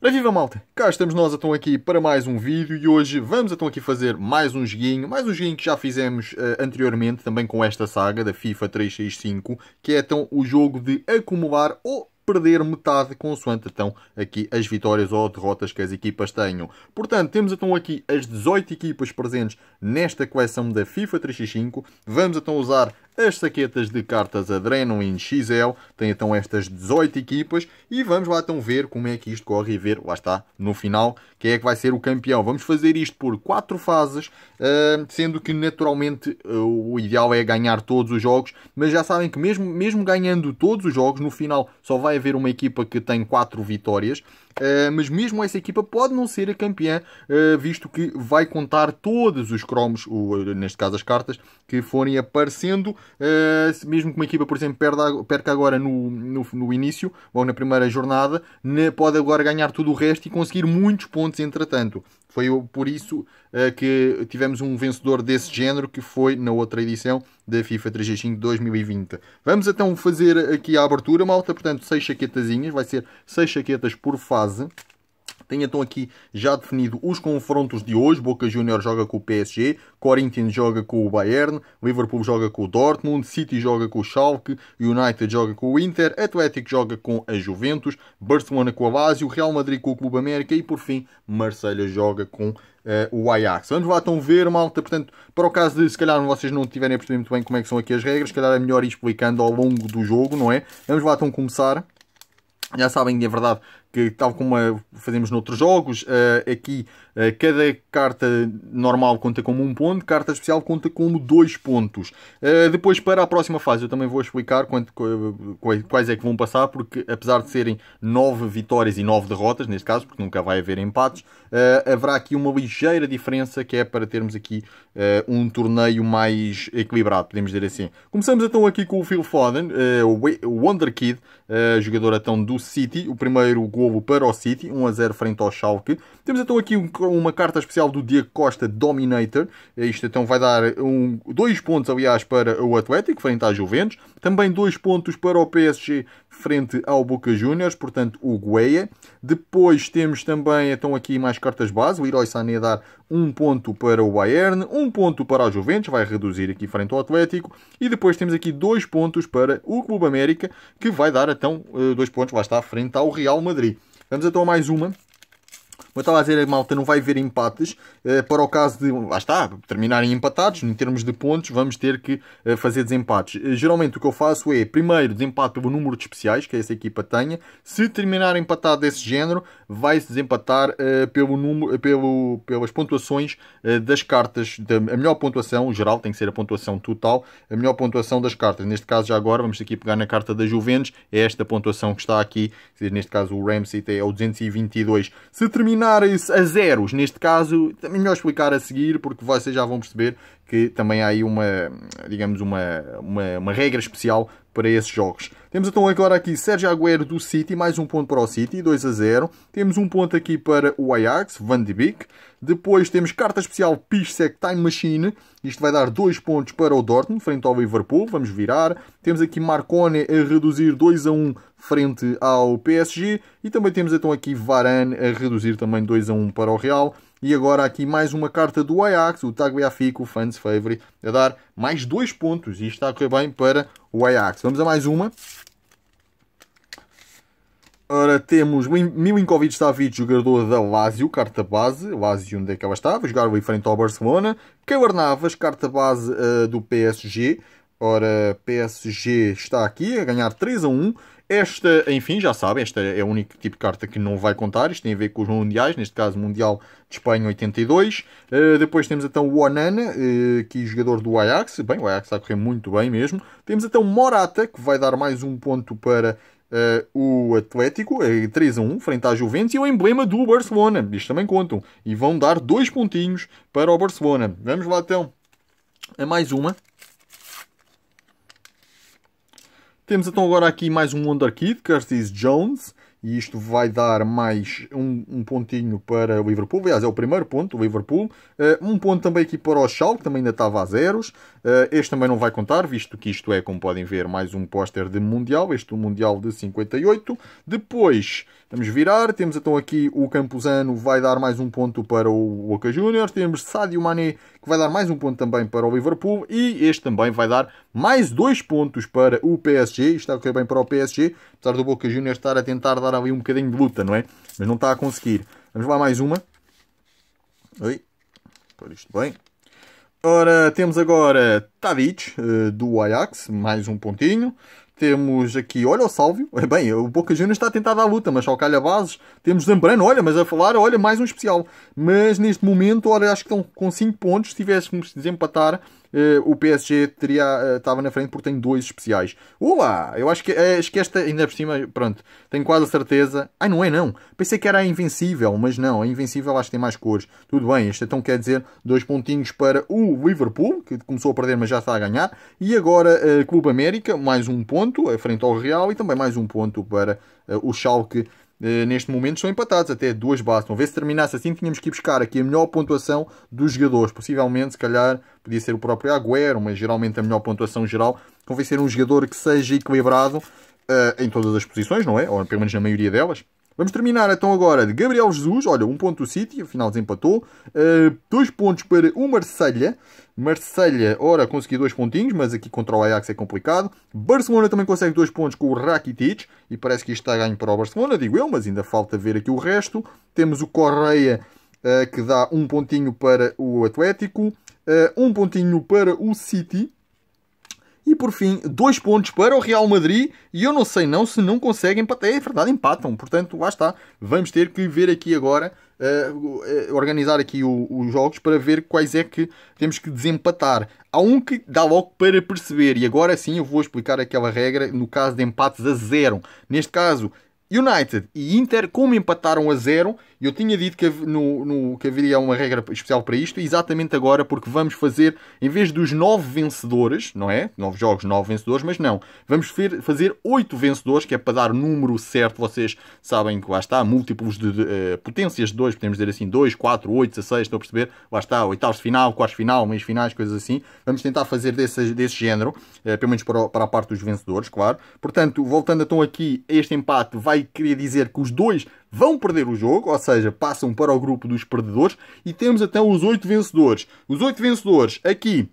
Para viva malta, cá estamos nós então aqui para mais um vídeo e hoje vamos então aqui fazer mais um joguinho, mais um joguinho que já fizemos uh, anteriormente também com esta saga da FIFA 365, que é então o jogo de acumular ou perder metade consoante então aqui as vitórias ou derrotas que as equipas tenham. Portanto, temos então aqui as 18 equipas presentes nesta coleção da FIFA 365. Vamos então usar as saquetas de cartas Adrenaline XL têm então estas 18 equipas e vamos lá então ver como é que isto corre e ver, lá está, no final, quem é que vai ser o campeão. Vamos fazer isto por 4 fases, ah, sendo que naturalmente ah, o ideal é ganhar todos os jogos, mas já sabem que mesmo, mesmo ganhando todos os jogos, no final só vai haver uma equipa que tem 4 vitórias eh, mas mesmo essa equipa pode não ser a campeã, eh, visto que vai contar todos os cromos, ou neste caso as cartas, que forem aparecendo. Eh, mesmo que uma equipa, por exemplo, perca agora no, no, no início, ou na primeira jornada, pode agora ganhar tudo o resto e conseguir muitos pontos entretanto. Foi por isso uh, que tivemos um vencedor desse género que foi na outra edição da FIFA de 2020. Vamos então fazer aqui a abertura, malta. Portanto, 6 chaquetazinhas, vai ser 6 chaquetas por fase. Tenho então aqui já definido os confrontos de hoje. Boca Juniors joga com o PSG, Corinthians joga com o Bayern, Liverpool joga com o Dortmund, City joga com o Schalke, United joga com o Inter, Atlético joga com a Juventus, Barcelona com a Lazio, Real Madrid com o Clube América e, por fim, Marselha joga com Uh, o Ajax. Vamos lá então ver, malta. Portanto, para o caso de se calhar vocês não tiverem a perceber muito bem como é que são aqui as regras, se calhar é melhor ir explicando ao longo do jogo, não é? Vamos lá então começar. Já sabem que, é verdade, que tal como é, fazemos noutros jogos, eh, aqui eh, cada carta normal conta como um ponto, carta especial conta como dois pontos. Eh, depois, para a próxima fase, eu também vou explicar quais é que vão passar, porque apesar de serem nove vitórias e nove derrotas, neste caso, porque nunca vai haver empates, haverá aqui uma ligeira diferença que é para termos aqui um torneio mais equilibrado, podemos dizer assim. Começamos então aqui com o Phil Foden, o Wonder Kid, jogador então do City, o primeiro gol Kovo para o City, 1 a 0 frente ao Schalke. Temos então aqui uma carta especial do Diego Costa Dominator. Isto então vai dar um, dois pontos, aliás, para o Atlético, frente à Juventus. Também dois pontos para o PSG, frente ao Boca Juniors, portanto o Gueia. Depois temos também, estão aqui mais cartas base, o Herói Sané dar um ponto para o Bayern, um ponto para a Juventus, vai reduzir aqui frente ao Atlético. E depois temos aqui dois pontos para o Clube América, que vai dar então eh, dois pontos, vai estar frente ao Real Madrid. Vamos então a mais uma. Como estava a dizer, a malta não vai ver empates. Eh, para o caso de, lá está, terminarem empatados, em termos de pontos, vamos ter que eh, fazer desempates. Eh, geralmente o que eu faço é, primeiro, desempate pelo número de especiais que essa equipa tenha. Se terminar empatado desse género, vai-se desempatar pelo número, pelo, pelas pontuações das cartas. A melhor pontuação, geral, tem que ser a pontuação total, a melhor pontuação das cartas. Neste caso, já agora, vamos aqui pegar na carta da Juventus, é esta pontuação que está aqui. Neste caso, o Ramsey é o 222. Se terminar tornar a zeros neste caso, é melhor explicar a seguir porque vocês já vão perceber que também há aí uma, digamos, uma, uma, uma regra especial para esses jogos. Temos então agora aqui Sérgio Agüero do City, mais um ponto para o City, 2 a 0. Temos um ponto aqui para o Ajax, Van de Beek. Depois temos carta especial Piscek Time Machine, isto vai dar 2 pontos para o Dortmund, frente ao Liverpool, vamos virar. Temos aqui Marcone a reduzir 2 a 1 frente ao PSG. E também temos então aqui Varane a reduzir também 2 a 1 para o Real. E agora aqui mais uma carta do Ajax, o Tagliafico, fans favorite, a dar mais dois pontos. E está a correr bem para o Ajax. Vamos a mais uma. Ora, temos Milinkovic Savic, jogador da Lazio, carta base. Lazio, onde é que ela estava? jogar em frente ao Barcelona. Keylor Navas, carta base uh, do PSG. Ora, PSG está aqui a ganhar 3 a 1 esta, enfim, já sabem, esta é o único tipo de carta que não vai contar. Isto tem a ver com os mundiais, neste caso Mundial de Espanha 82. Uh, eh, depois temos então o Onana, uh, eh, que é jogador do Ajax. Bem, o Ajax está a correr muito bem mesmo. Temos então Morata, que vai dar mais um ponto para Uh, o Atlético, uh, 3 a 1, frente à Juventus, e o é emblema do Barcelona. Isto também contam. E vão dar dois pontinhos para o Barcelona. Vamos lá então a mais uma. Temos então agora aqui mais um Wonder Kid, Curtis Jones, e isto vai dar mais um, um, pontinho para o Liverpool, aliás é o primeiro ponto, o Liverpool, uh, um ponto também aqui para o Schalke, que também ainda estava a zeros, uh, este também não vai contar, visto que isto é, como podem ver, mais um póster de Mundial, este é um Mundial de 58, depois, vamos virar, temos então aqui o Campuzano, vai dar mais um ponto para o Boca Juniors, temos Sadio Mané, que vai dar mais um ponto também para o Liverpool, e este também vai dar mais dois pontos para o PSG, está é é bem para o PSG, apesar do Boca Juniors estar a tentar dar dar ali um bocadinho de luta, não é? Mas não está a conseguir. Vamos lá mais uma. Oi. Pôr isto bem. Ora, temos agora Tadic, eh, do Ajax, mais um pontinho. Temos aqui, olha o Sálvio. Bem, o Boca Juniors está a tentar dar luta, mas só calha bases. Temos Zambrano, olha, mas a falar, olha, mais um especial. Mas neste momento, olha, acho que estão com 5 pontos. Se tivéssemos desempatar, eh, o PSG teria, estava eh, na frente porque tem dois especiais. Olá! Eu acho que, eh, acho que esta, ainda por cima, pronto, tenho quase a certeza. Ai, não é não. Pensei que era a Invencível, mas não. A Invencível acho que tem mais cores. Tudo bem, isto então quer dizer dois pontinhos para o Liverpool, que começou a perder mas já está a ganhar. E agora Clube América, mais um ponto, frente ao Real, e também mais um ponto para o Schalke eh, neste momento estão empatados, até duas bases. Vamos então, ver se terminasse assim, tínhamos que ir buscar aqui a melhor pontuação dos jogadores. Possivelmente, se calhar, podia ser o próprio Agüero, mas geralmente a melhor pontuação geral. Convencer um jogador que seja equilibrado uh, em todas as posições, não é? Ou pelo menos na maioria delas. Vamos terminar então agora de Gabriel Jesus. Olha, um ponto do City, afinal desempatou. Uh, dois pontos para o Marselha. Marselha, ora, conseguiu dois pontinhos, mas aqui contra o Ajax é complicado. Barcelona também consegue dois pontos com o Rakitic. E parece que isto está ganho para o Barcelona, digo eu, mas ainda falta ver aqui o resto. Temos o Correia, uh, que dá um pontinho para o Atlético. Uh, um pontinho para o City e por fim, dois pontos para o Real Madrid. E eu não sei não se não conseguem empatar. É verdade, empatam. Portanto, lá está. Vamos ter que ver aqui agora, uh, uh, organizar aqui os jogos para ver quais é que temos que desempatar. Há um que dá logo para perceber. E agora sim eu vou explicar aquela regra no caso de empates a zero. Neste caso, United e Inter, como empataram a zero, eu tinha dito que, no, no, que haveria uma regra especial para isto, exatamente agora, porque vamos fazer, em vez dos nove vencedores, não é? Nove jogos, nove vencedores, mas não. Vamos fazer oito vencedores, que é para dar o número certo. Vocês sabem que lá está, múltiplos de, de uh, potências de dois, podemos dizer assim, dois, quatro, oito, dezesseis, estão a perceber? Lá está, oitavos de final, quartos de final, meios finais, coisas assim. Vamos tentar fazer desse, desse género, uh, pelo menos para, para a parte dos vencedores, claro. Portanto, voltando então aqui, este empate vai que queria dizer que os dois vão perder o jogo, ou seja, passam para o grupo dos perdedores e temos até os oito vencedores. Os oito vencedores aqui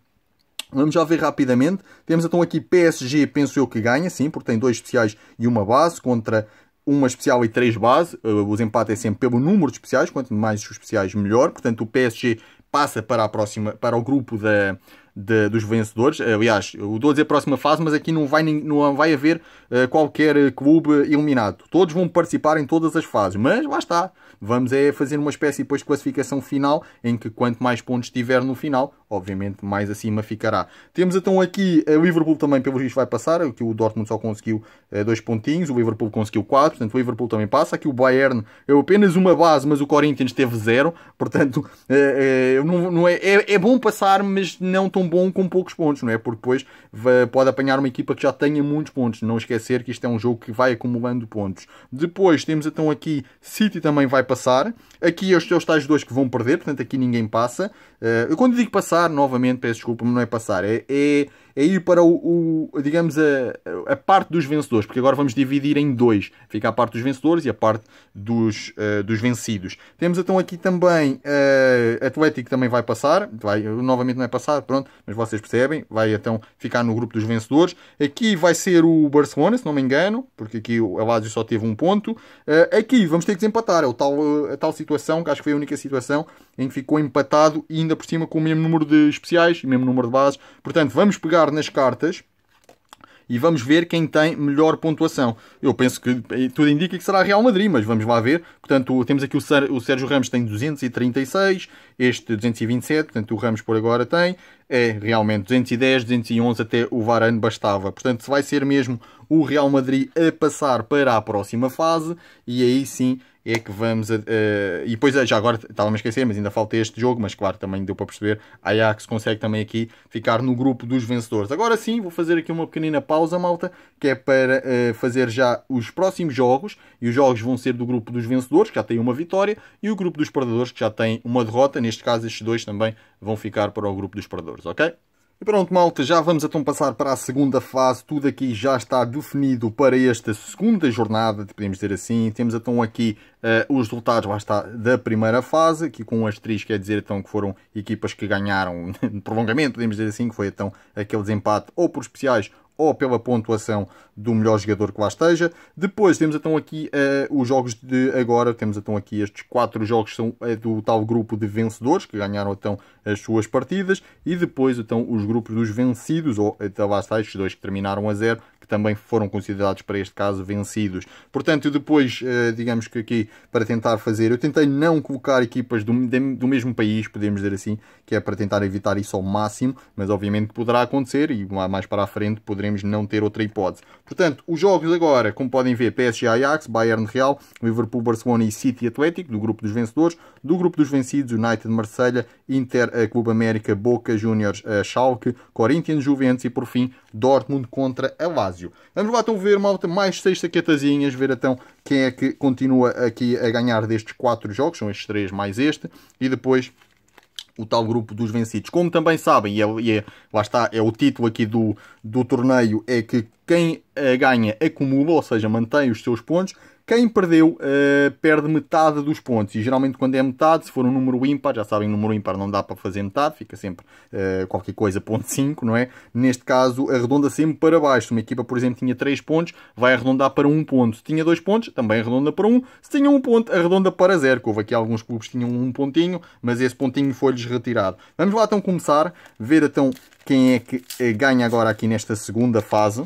Vamos já ver rapidamente. Temos então aqui PSG, penso eu que ganha, sim, porque tem dois especiais e uma base contra uma especial e três bases. Eh, os empates é sempre pelo número de especiais, quanto mais os especiais, melhor. Portanto, o PSG passa para, a próxima, para o grupo da, de, dos vencedores. Eh, aliás, eu é a dizer próxima fase, mas aqui não vai, não vai haver eh, qualquer eh, clube eliminado. Todos vão participar em todas as fases, mas lá está. Vamos é fazer uma espécie depois de classificação final, em que quanto mais pontos tiver no final, obviamente mais acima ficará. Temos então aqui o Liverpool também, pelo visto, vai passar, que o Dortmund só conseguiu dois pontinhos, o Liverpool conseguiu quatro, portanto o Liverpool também passa. Aqui o Bayern é apenas uma base, mas o Corinthians teve zero, portanto não, não é, é, é bom passar, mas não tão bom com poucos pontos, não é? Porque depois pode apanhar uma equipa que já tenha muitos pontos. Não esquecer que isto é um jogo que vai acumulando pontos. Depois temos então aqui City também vai passar. Aqui é os teus os tais dois que vão perder, portanto aqui ninguém passa. Eh, eu quando digo passar, novamente peço desculpa, mas não é passar, é, é é ir para o, o digamos, a, a, parte dos vencedores, porque agora vamos dividir em dois. Fica a parte dos vencedores e a parte dos, uh, dos vencidos. Temos então aqui também, uh, Atlético também vai passar, vai, novamente não é passar, pronto, mas vocês percebem, vai então ficar no grupo dos vencedores. Aqui vai ser o Barcelona, se não me engano, porque aqui o Lazio só teve um ponto. Uh, aqui vamos ter que desempatar, é o tal, a tal situação, que acho que foi a única situação em que ficou empatado e ainda por cima com o mesmo número de especiais, e mesmo número de bases. Portanto, vamos pegar nas cartas e vamos ver quem tem melhor pontuação. Eu penso que tudo indica que será Real Madrid, mas vamos lá ver. Portanto, temos aqui o, Sérgio Ramos tem 236, este 227, portanto o Ramos por agora tem, é, realmente, 210, 211 até o Varane bastava. Portanto, se vai ser mesmo o Real Madrid a passar para a próxima fase, e aí sim é que vamos. A, uh, e depois, é, já agora estava-me a esquecer, mas ainda falta este jogo, mas claro, também deu para perceber. A Ajax consegue também aqui ficar no grupo dos vencedores. Agora sim, vou fazer aqui uma pequenina pausa, malta, que é para uh, fazer já os próximos jogos. E os jogos vão ser do grupo dos vencedores, que já tem uma vitória, e o grupo dos perdedores, que já tem uma derrota. Neste caso, estes dois também vão ficar para o grupo dos perdedores, ok? E pronto, malta, já vamos então passar para a segunda fase. Tudo aqui já está definido para esta segunda jornada, podemos dizer assim. Temos então aqui uh, os resultados, lá está, da primeira fase, aqui com um asterisco, quer dizer então que foram equipas que ganharam no prolongamento, podemos dizer assim, que foi então aquele desempate ou por especiais ou pela pontuação do melhor jogador que lá esteja. Depois temos então aqui uh, os jogos de agora, temos então aqui estes quatro jogos são uh, do tal grupo de vencedores que ganharam então as suas partidas e depois então os grupos dos vencidos, ou até eh, lá está, estes dois que terminaram a zero, que também foram considerados para este caso vencidos. Portanto, depois, eh, digamos que aqui, para tentar fazer, eu tentei não colocar equipas do, do mesmo país, podemos dizer assim, que é para tentar evitar isso ao máximo, mas obviamente poderá acontecer e mais para a frente poderemos não ter outra hipótese. Portanto, os jogos agora, como podem ver, PSG Ajax, Bayern Real, Liverpool Barcelona e City Atlético, do grupo dos vencedores, do grupo dos vencidos, United Marselha, Inter eh, Clube América, Boca Juniors, eh, Schalke, Corinthians Juventus e por fim Dortmund contra a Lazio. Damasio. Vamos lá então ver, malta, mais seis saquetazinhas, ver então quem é que continua aqui a ganhar destes quatro jogos, são estes três mais este, e depois o tal grupo dos vencidos. Como também sabem, e, é, e é, lá está, é o título aqui do, do torneio, é que quem eh, ganha acumula, ou seja, mantém os seus pontos, quem perdeu uh, perde metade dos pontos e geralmente quando é metade, se for um número ímpar, já sabem, número ímpar não dá para fazer metade, fica sempre uh, qualquer coisa, ponto 5, não é? Neste caso, arredonda sempre para baixo. Se uma equipa, por exemplo, tinha 3 pontos, vai arredondar para 1 um ponto. Se tinha 2 pontos, também arredonda para 1. Um. Se tinha 1 um ponto, arredonda para 0, houve aqui alguns clubes que tinham um pontinho, mas esse pontinho foi-lhes retirado. Vamos lá então começar, ver então quem é que eh, ganha agora aqui nesta segunda fase.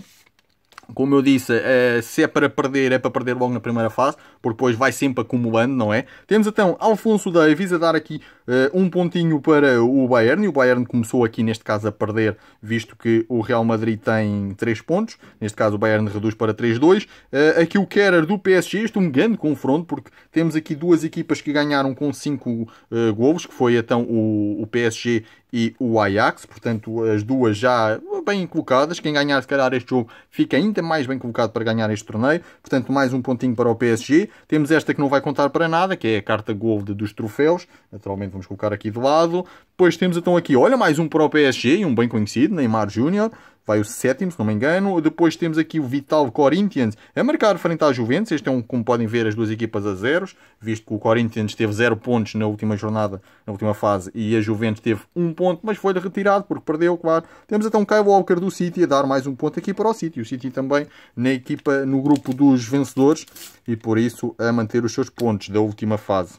Como eu disse, eh, se é para perder, é para perder logo na primeira fase porque depois vai sempre acumulando, não é? Temos então Alfonso Davis a dar aqui uh, um pontinho para o Bayern, e o Bayern começou aqui neste caso a perder, visto que o Real Madrid tem 3 pontos, neste caso o Bayern reduz para 3-2. Uh, eh, aqui o Kerer do PSG, este é um grande confronto, porque temos aqui duas equipas que ganharam com 5 uh, eh, golos, que foi então o, o PSG e o Ajax, portanto as duas já bem colocadas. Quem ganhar se calhar este jogo fica ainda mais bem colocado para ganhar este torneio. Portanto, mais um pontinho para o PSG. Temos esta que não vai contar para nada, que é a carta gold dos troféus. Naturalmente vamos colocar aqui de lado. Depois temos então aqui, olha, mais um para o PSG e um bem conhecido, Neymar Júnior vai o sétimo, se não me engano. Depois temos aqui o Vital Corinthians a marcar frente à Juventus. Este é um, como podem ver, as duas equipas a zeros, visto que o Corinthians teve zero pontos na última jornada, na última fase, e a Juventus teve um ponto, mas foi-lhe retirado porque perdeu, claro. Temos até um Kyle Walker do City a dar mais um ponto aqui para o City. O City também na equipa, no grupo dos vencedores e por isso a manter os seus pontos da última fase.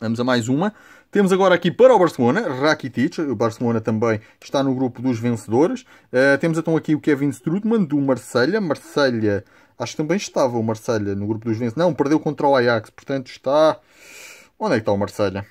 Vamos a mais uma. Temos agora aqui para o Barcelona, Rakitic, o Barcelona também está no grupo dos vencedores. Uh, temos então aqui o Kevin Strutman do Marselha, Marselha acho que também estava o Marselha no grupo dos vencedores. Não, perdeu contra o Ajax, portanto está... Onde é que está o Marselha?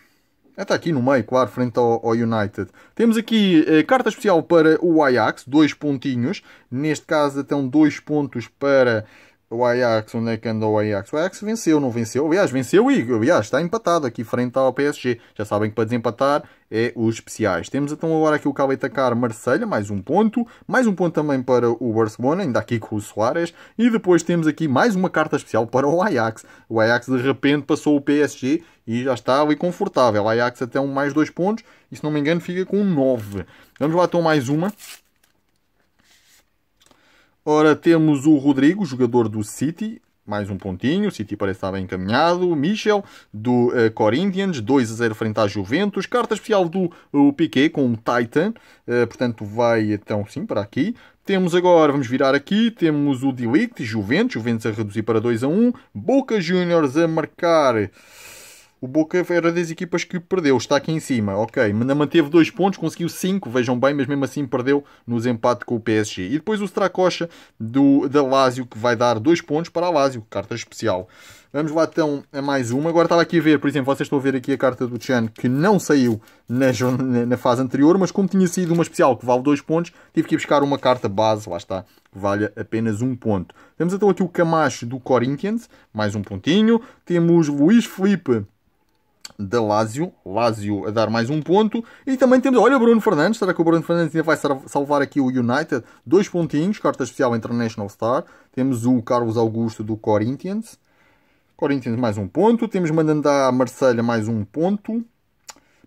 É, está aqui no meio, claro, frente ao, ao United. Temos aqui eh, carta especial para o Ajax, dois pontinhos. Neste caso, então, dois pontos para o Ajax, onde é que anda o Ajax? O Ajax venceu, não venceu? Aliás, venceu e aliás, está empatado aqui frente ao PSG. Já sabem que para desempatar é os especiais. Temos então agora aqui o Caletacar Marselha, mais um ponto. Mais um ponto também para o Barcelona, ainda aqui com o Soares. E depois temos aqui mais uma carta especial para o Ajax. O Ajax de repente passou o PSG e já está ali confortável. O Ajax até um mais dois pontos e se não me engano fica com nove. Vamos lá então mais uma. Ora, temos o Rodrigo, jogador do City, mais um pontinho, o City parece estar bem encaminhado. Michel, do uh, Corinthians, 2 a 0 frente à Juventus. Carta especial do uh, Piquet com o Titan, uh, portanto vai então sim para aqui. Temos agora, vamos virar aqui, temos o Delict, Juventus, Juventus a reduzir para 2 a 1. Boca Juniors a marcar o Boca era das equipas que perdeu, está aqui em cima, ok. Ainda manteve dois pontos, conseguiu cinco, vejam bem, mas mesmo assim perdeu nos empate com o PSG. E depois o Stracocha do, da Lazio, que vai dar dois pontos para a Lazio, carta especial. Vamos lá então a mais uma. Agora estava aqui a ver, por exemplo, vocês estão a ver aqui a carta do Chan, que não saiu na, na fase anterior, mas como tinha sido uma especial que vale dois pontos, tive que ir buscar uma carta base, lá está, que valha apenas um ponto. Temos então aqui o Camacho do Corinthians, mais um pontinho. Temos Luís Felipe da Lazio. Lazio a dar mais um ponto. E também temos, olha, Bruno Fernandes. Será que o Bruno Fernandes ainda vai salvar aqui o United? Dois pontinhos, carta especial International Star. Temos o Carlos Augusto do Corinthians. Corinthians mais um ponto. Temos mandando a Marselha mais um ponto.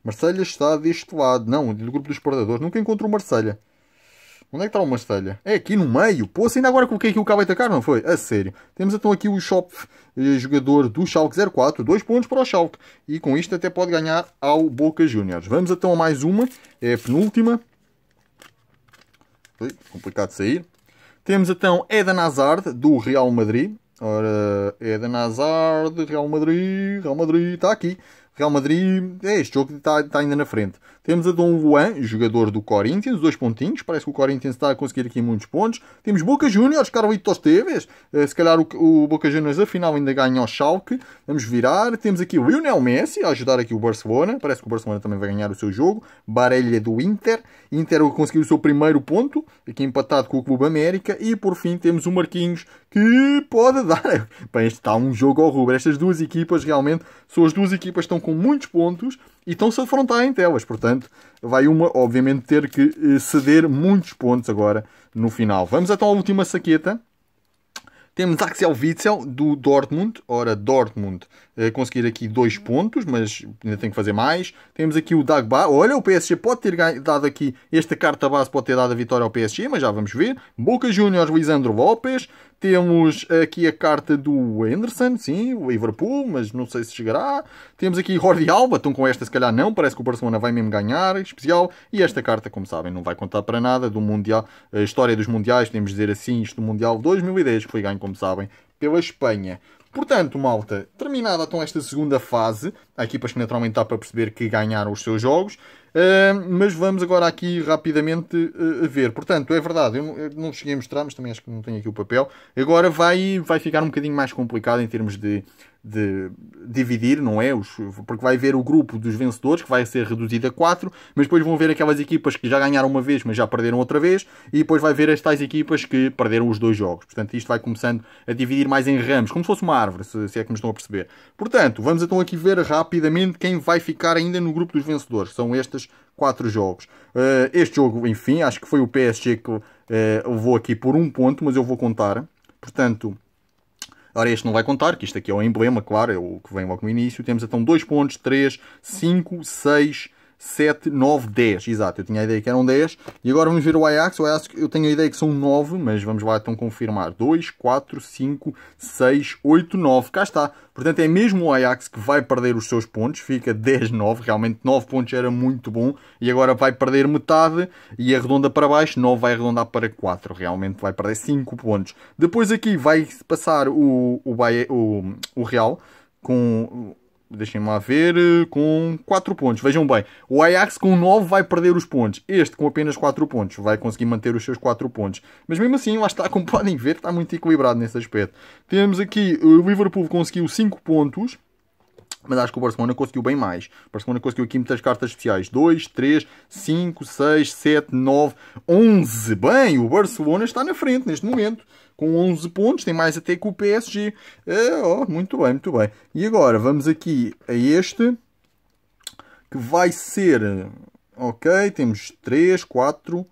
Marselha está deste lado. Não, do grupo dos perdedores. Nunca encontro o Marselha. Onde é que está o Mastelha? É aqui no meio. Pô, ainda agora coloquei aqui o cabo atacar, não foi? A é sério. Temos então aqui o shop eh, jogador do Schalke 04. Dois pontos para o Schalke. E com isto até pode ganhar ao Boca Juniors. Vamos então a mais uma. É a penúltima. Foi complicado de sair. Temos então Eden Hazard, do Real Madrid. Ora, Eden Hazard, Real Madrid, Real Madrid, está aqui. Real Madrid, é este jogo que está, está ainda na frente. Temos a Dom Luan, jogador do Corinthians, dois pontinhos. Parece que o Corinthians está a conseguir aqui muitos pontos. Temos Boca Juniors, Carlitos Teves. Eh, se calhar o, o Boca Juniors afinal ainda ganha ao Schalke. Vamos virar. Temos aqui o Lionel Messi a ajudar aqui o Barcelona. Parece que o Barcelona também vai ganhar o seu jogo. Barelha do Inter. Inter conseguiu o seu primeiro ponto, aqui empatado com o Clube América. E por fim temos o Marquinhos, que pode dar. Bem, está um jogo ao rubro. Estas duas equipas realmente são as duas equipas que estão com muitos pontos e estão-se a afrontar entre elas. Portanto, vai uma, obviamente, ter que eh, ceder muitos pontos agora no final. Vamos então à última saqueta temos Axel Witzel do Dortmund. Ora, Dortmund eh, conseguir aqui dois pontos, mas ainda tem que fazer mais. Temos aqui o Dagba. Olha, o PSG pode ter dado aqui, esta carta base pode ter dado a vitória ao PSG, mas já vamos ver. Boca Juniors, Lisandro Lopes. Temos aqui a carta do Henderson, sim, o Liverpool, mas não sei se chegará. Temos aqui Jordi Alba, estão com esta se calhar não, parece que o Barcelona vai mesmo ganhar, especial. E esta carta, como sabem, não vai contar para nada do Mundial, a história dos Mundiais, temos de dizer assim, isto do Mundial 2010, que foi ganho, como sabem, pela Espanha. Portanto, malta, terminada então esta segunda fase, a equipa que naturalmente está para perceber que ganharam os seus jogos, Uh, mas vamos agora aqui rapidamente uh, ver. Portanto, é verdade, eu não, eu não cheguei a mostrar, mas também acho que não tenho aqui o papel. Agora vai, vai ficar um bocadinho mais complicado em termos de de dividir, não é? Os, porque vai ver o grupo dos vencedores, que vai ser reduzido a 4, mas depois vão ver aquelas equipas que já ganharam uma vez, mas já perderam outra vez, e depois vai ver as tais equipas que perderam os dois jogos. Portanto, isto vai começando a dividir mais em ramos, como se fosse uma árvore, se, se é que me estão a perceber. Portanto, vamos então aqui ver rapidamente quem vai ficar ainda no grupo dos vencedores, são estas quatro jogos. Uh, este jogo, enfim, acho que foi o PSG que uh, eh, levou aqui por um ponto, mas eu vou contar. Portanto, Ora, este não vai contar, que isto aqui é o emblema, claro, é o que vem logo no início. Temos então 2 pontos, 3, 5, 6, 7, 9, 10. Exato, eu tinha a ideia que eram 10. E agora vamos ver o Ajax. O Ajax eu tenho a ideia que são 9, mas vamos lá então confirmar. 2, 4, 5, 6, 8, 9. Cá está. Portanto, é mesmo o Ajax que vai perder os seus pontos. Fica 10, 9. Realmente 9 pontos era muito bom. E agora vai perder metade e arredonda para baixo. 9 vai arredondar para 4. Realmente vai perder 5 pontos. Depois aqui vai passar o, o, o, o Real com Deixem-me lá ver, eh, com 4 pontos. Vejam bem, o Ajax com 9 vai perder os pontos. Este com apenas 4 pontos vai conseguir manter os seus 4 pontos. Mas mesmo assim, lá está, como podem ver, está muito equilibrado nesse aspecto. Temos aqui, eh, o Liverpool conseguiu 5 pontos. Mas acho que o Barcelona conseguiu bem mais. O Barcelona conseguiu aqui muitas cartas especiais. 2, 3, 5, 6, 7, 9, 11. Bem, o Barcelona está na frente neste momento com 11 pontos, tem mais até que o PSG. É, oh, muito bem, muito bem. E agora vamos aqui a este, que vai ser, ok, temos 3, 4,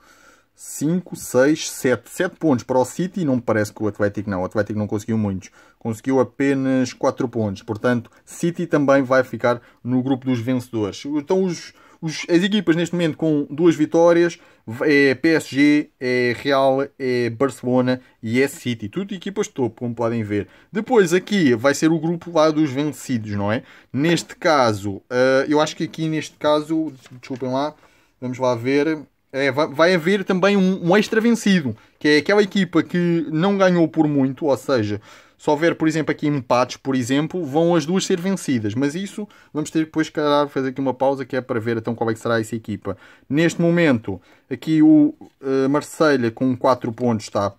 5, 6, 7. 7 pontos para o City, não me parece que o Atlético não. O Atlético não conseguiu muitos. Conseguiu apenas 4 pontos. Portanto, City também vai ficar no grupo dos vencedores. Então os os, as equipas neste momento com duas vitórias é PSG, é Real, é Barcelona e é City. Tudo equipas de topo, como podem ver. Depois aqui vai ser o grupo lá dos vencidos, não é? Neste caso, uh, eu acho que aqui neste caso, desculpem lá, vamos lá ver. É, vai, haver também um, um extra vencido, que é aquela equipa que não ganhou por muito, ou seja, se houver, por exemplo, aqui empates, por exemplo, vão as duas ser vencidas. Mas isso vamos ter depois, calhar, fazer aqui uma pausa que é para ver então qual é que será essa equipa. Neste momento, aqui o uh, Marselha com 4 pontos está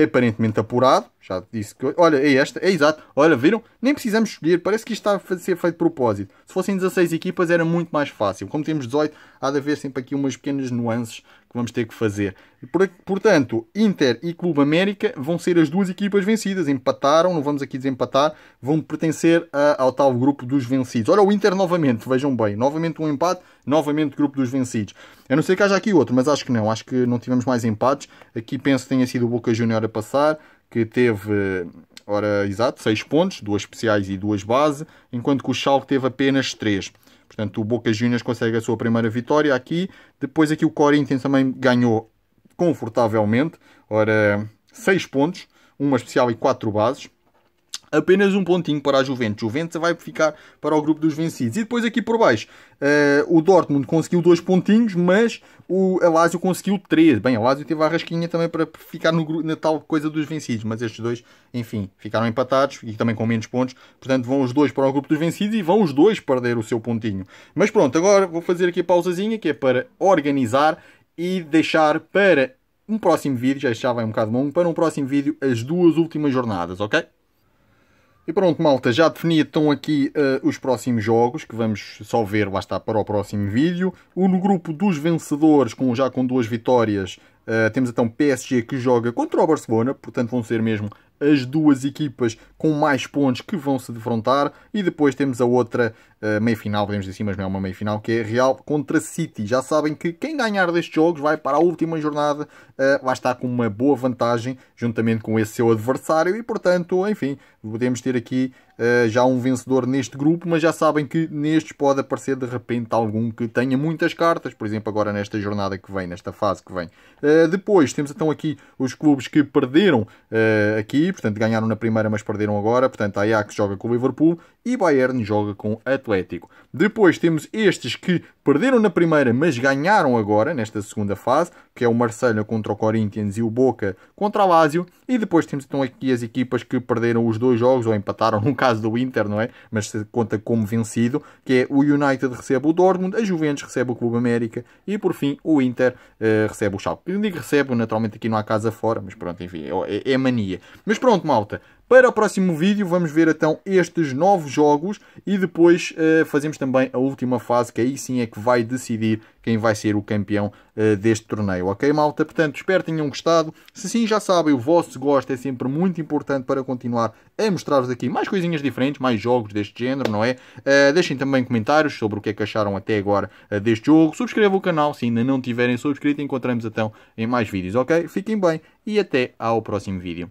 aparentemente apurado. Já disse que. Olha, é esta, é exato. Olha, viram? Nem precisamos escolher. Parece que isto está a ser feito de propósito. Se fossem 16 equipas era muito mais fácil. Como temos 18, há de haver sempre aqui umas pequenas nuances vamos ter que fazer. Portanto, Inter e Clube América vão ser as duas equipas vencidas. Empataram, não vamos aqui desempatar, vão pertencer a, ao tal grupo dos vencidos. Olha o Inter novamente, vejam bem. Novamente um empate, novamente grupo dos vencidos. A não ser que haja aqui outro, mas acho que não. Acho que não tivemos mais empates. Aqui penso que tenha sido o Boca Junior a passar, que teve... Ora, exato, 6 pontos, duas especiais e duas base, enquanto que o Schalke teve apenas 3. Portanto, o Boca Juniors consegue a sua primeira vitória aqui. Depois aqui o Corinthians também ganhou confortavelmente. Ora, 6 pontos, uma especial e 4 bases. Apenas um pontinho para a Juventus. Juventus vai ficar para o grupo dos vencidos. E depois aqui por baixo, uh, o Dortmund conseguiu dois pontinhos, mas o Lazio conseguiu três. Bem, o Lazio teve a rasquinha também para ficar no, na tal coisa dos vencidos, mas estes dois, enfim, ficaram empatados e também com menos pontos. Portanto, vão os dois para o grupo dos vencidos e vão os dois perder o seu pontinho. Mas pronto, agora vou fazer aqui a pausazinha, que é para organizar e deixar para um próximo vídeo, já, já vai um bocado longo, para um próximo vídeo as duas últimas jornadas, ok? E pronto, malta, já defini então aqui uh, os próximos jogos, que vamos só ver, lá está, para o próximo vídeo. O, no grupo dos vencedores, com, já com duas vitórias, uh, temos então PSG que joga contra o Barcelona, portanto vão ser mesmo as duas equipas com mais pontos que vão se defrontar e depois temos a outra uh, meia-final, podemos dizer assim, mas não é uma meia-final, que é Real contra City. Já sabem que quem ganhar destes jogos vai para a última jornada, uh, vai estar com uma boa vantagem juntamente com esse seu adversário e, portanto, enfim, podemos ter aqui eh, já um vencedor neste grupo, mas já sabem que nestes pode aparecer de repente algum que tenha muitas cartas, por exemplo, agora nesta jornada que vem, nesta fase que vem. Eh, depois temos então aqui os clubes que perderam eh, aqui, portanto ganharam na primeira, mas perderam agora. Portanto, Ajax joga com o Liverpool e Bayern joga com o Atlético. Depois temos estes que perderam na primeira, mas ganharam agora, nesta segunda fase, que é o Marselha contra o Corinthians e o Boca contra a Lazio. E depois temos então aqui as equipas que perderam os dois jogos ou empataram no caso caso do Inter, não é? Mas se conta como vencido, que é o United recebe o Dortmund, a Juventus recebe o Clube América e, por fim, o Inter uh, recebe o Schalke. Eu digo recebe, naturalmente aqui não há casa fora, mas pronto, enfim, é, é, é mania. Mas pronto, malta, para o próximo vídeo vamos ver então estes novos jogos e depois uh, fazemos também a última fase que aí sim é que vai decidir quem vai ser o campeão uh, deste torneio, ok malta? Portanto, espero que tenham gostado. Se sim, já sabem, o vosso gosto é sempre muito importante para continuar a mostrar-vos aqui mais coisinhas diferentes, mais jogos deste género, não é? Uh, deixem também comentários sobre o que é que acharam até agora deste jogo. Subscrevam o canal se ainda não tiverem subscrito. Encontramos então em mais vídeos, ok? Fiquem bem e até ao próximo vídeo.